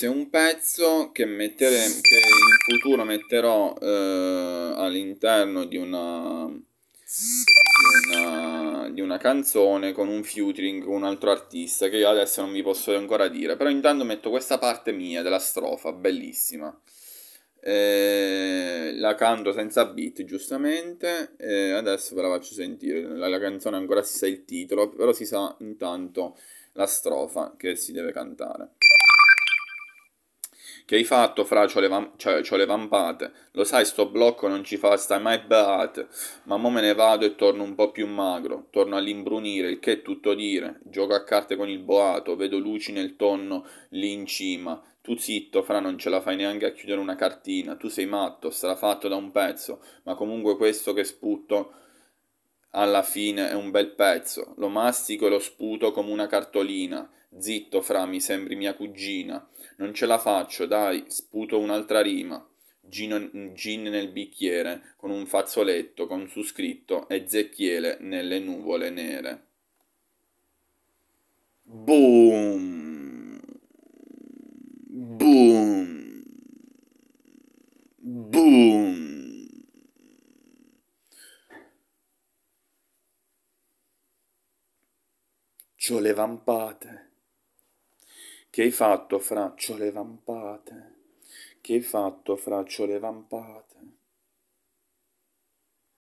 fosse un pezzo che, mettere, che in futuro metterò eh, all'interno di una, di una, di una canzone con un featuring con un altro artista che io adesso non vi posso ancora dire però intanto metto questa parte mia della strofa bellissima eh, la canto senza beat giustamente eh, adesso ve la faccio sentire la, la, canzone ancora si sa il titolo però si sa intanto la strofa che si deve cantare che hai fatto, fra? C'ho le, vam- cioè, c'ho le vampate. Lo sai, sto blocco non ci fa stai mai beate. Ma mo me ne vado e torno un po' più magro. Torno all'imbrunire, il che è tutto dire. Gioco a carte con il boato, vedo luci nel tonno lì in cima. Tu zitto, fra, non ce la fai neanche a chiudere una cartina. Tu sei matto, fatto da un pezzo. Ma comunque questo che sputto alla fine è un bel pezzo, lo mastico e lo sputo come una cartolina. Zitto, fra, mi sembri mia cugina. Non ce la faccio, dai, sputo un'altra rima. Gino, gin nel bicchiere, con un fazzoletto con su scritto e zecchiele nelle nuvole nere. Boom! Boom! Boom! c'ho le vampate. Che hai fatto fra ciole vampate? Che hai fatto fra ciole vampate?